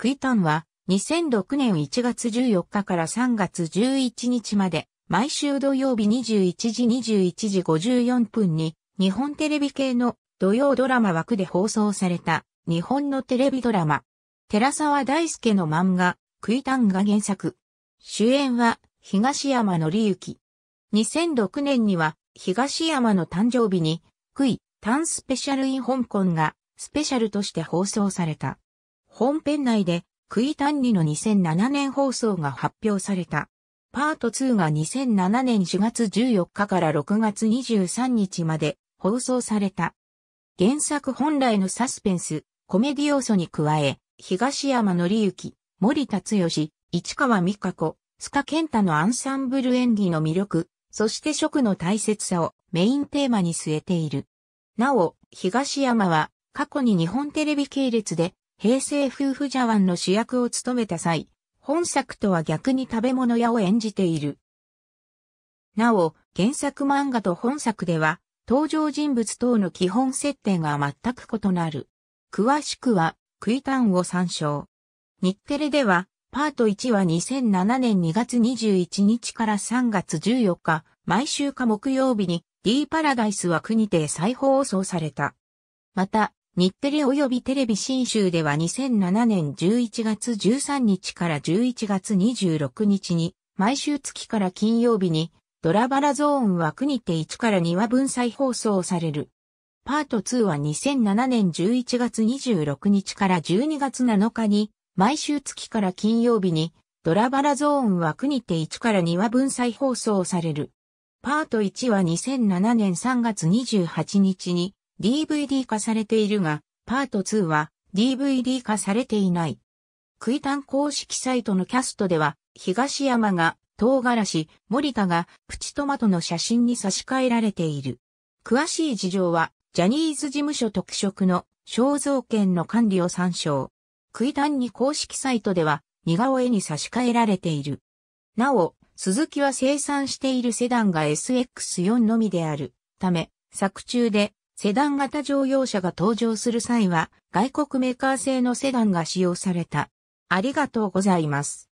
クイタンは2006年1月14日から3月11日まで毎週土曜日21時21時54分に日本テレビ系の土曜ドラマ枠で放送された日本のテレビドラマ寺沢大介の漫画クイタンが原作主演は東山紀之2006年には東山の誕生日にクイタンスペシャルイン香港がスペシャルとして放送された。本編内で、クイタンニの2007年放送が発表された。パート2が2007年4月14日から6月23日まで放送された。原作本来のサスペンス、コメディ要素に加え、東山紀之、森達義、市川美香子、須賀健太のアンサンブル演技の魅力、そして食の大切さをメインテーマに据えている。なお、東山は過去に日本テレビ系列で平成夫婦茶碗の主役を務めた際、本作とは逆に食べ物屋を演じている。なお、原作漫画と本作では、登場人物等の基本設定が全く異なる。詳しくは、クイタンを参照。日テレでは、パート1は2007年2月21日から3月14日、毎週か木曜日に、D パラダイスは国で再放送された。また、日テレ及びテレビ新州では2007年11月13日から11月26日に、毎週月から金曜日に、ドラバラゾーンは国て1から2話分再放送される。パート2は2007年11月26日から12月7日に、毎週月から金曜日に、ドラバラゾーンは国て1から2話分再放送される。パート1は2007年3月28日に、DVD 化されているが、パート2は DVD 化されていない。クイタン公式サイトのキャストでは、東山が、唐辛子、森田が、プチトマトの写真に差し替えられている。詳しい事情は、ジャニーズ事務所特色の肖像権の管理を参照。クイタンに公式サイトでは、似顔絵に差し替えられている。なお、鈴木は生産しているセダンが SX4 のみであるため、作中でセダン型乗用車が登場する際は、外国メーカー製のセダンが使用された。ありがとうございます。